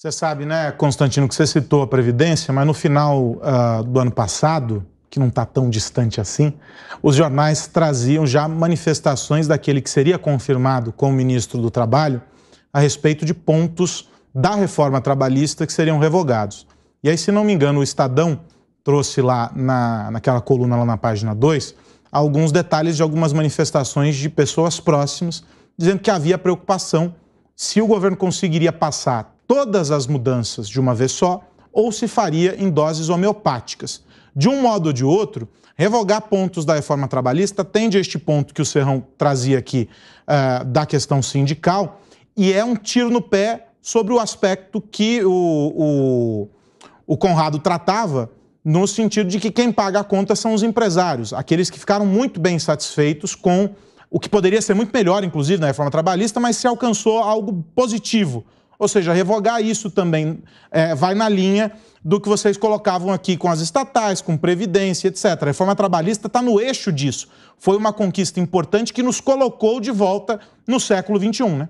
Você sabe, né, Constantino, que você citou a Previdência, mas no final uh, do ano passado, que não está tão distante assim, os jornais traziam já manifestações daquele que seria confirmado como ministro do Trabalho a respeito de pontos da reforma trabalhista que seriam revogados. E aí, se não me engano, o Estadão trouxe lá na, naquela coluna, lá na página 2, alguns detalhes de algumas manifestações de pessoas próximas, dizendo que havia preocupação se o governo conseguiria passar todas as mudanças de uma vez só ou se faria em doses homeopáticas. De um modo ou de outro, revogar pontos da reforma trabalhista tende a este ponto que o Serrão trazia aqui uh, da questão sindical e é um tiro no pé sobre o aspecto que o, o, o Conrado tratava, no sentido de que quem paga a conta são os empresários, aqueles que ficaram muito bem satisfeitos com o que poderia ser muito melhor, inclusive, na reforma trabalhista, mas se alcançou algo positivo ou seja, revogar isso também é, vai na linha do que vocês colocavam aqui com as estatais, com previdência, etc. A reforma trabalhista está no eixo disso. Foi uma conquista importante que nos colocou de volta no século XXI, né?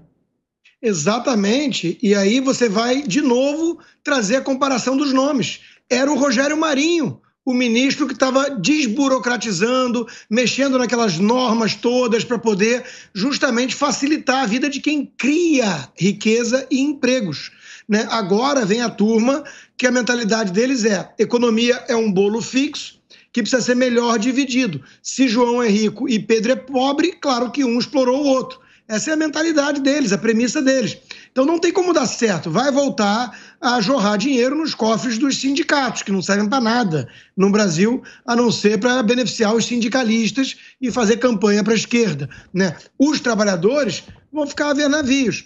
Exatamente. E aí você vai, de novo, trazer a comparação dos nomes. Era o Rogério Marinho, o ministro que estava desburocratizando, mexendo naquelas normas todas para poder justamente facilitar a vida de quem cria riqueza e empregos. Né? Agora vem a turma que a mentalidade deles é: economia é um bolo fixo que precisa ser melhor dividido. Se João é rico e Pedro é pobre, claro que um explorou o outro. Essa é a mentalidade deles, a premissa deles. Então não tem como dar certo. Vai voltar a jorrar dinheiro nos cofres dos sindicatos, que não servem para nada no Brasil, a não ser para beneficiar os sindicalistas e fazer campanha para a esquerda. Né? Os trabalhadores vão ficar a ver navios.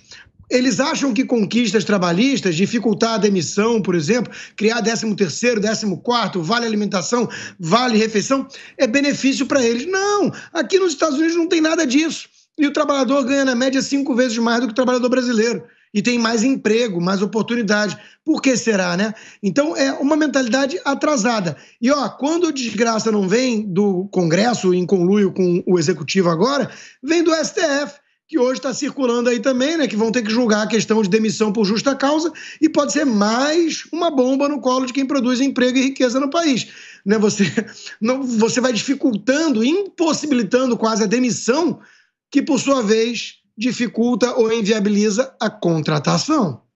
Eles acham que conquistas trabalhistas, dificultar a demissão, por exemplo, criar 13 terceiro 14 vale alimentação, vale refeição, é benefício para eles. Não, aqui nos Estados Unidos não tem nada disso. E o trabalhador ganha, na média, cinco vezes mais do que o trabalhador brasileiro. E tem mais emprego, mais oportunidade. Por que será, né? Então, é uma mentalidade atrasada. E, ó, quando a desgraça não vem do Congresso, em conluio com o Executivo agora, vem do STF que hoje está circulando aí também, né? Que vão ter que julgar a questão de demissão por justa causa e pode ser mais uma bomba no colo de quem produz emprego e riqueza no país. Né? Você, não, você vai dificultando, impossibilitando quase a demissão que, por sua vez, dificulta ou inviabiliza a contratação.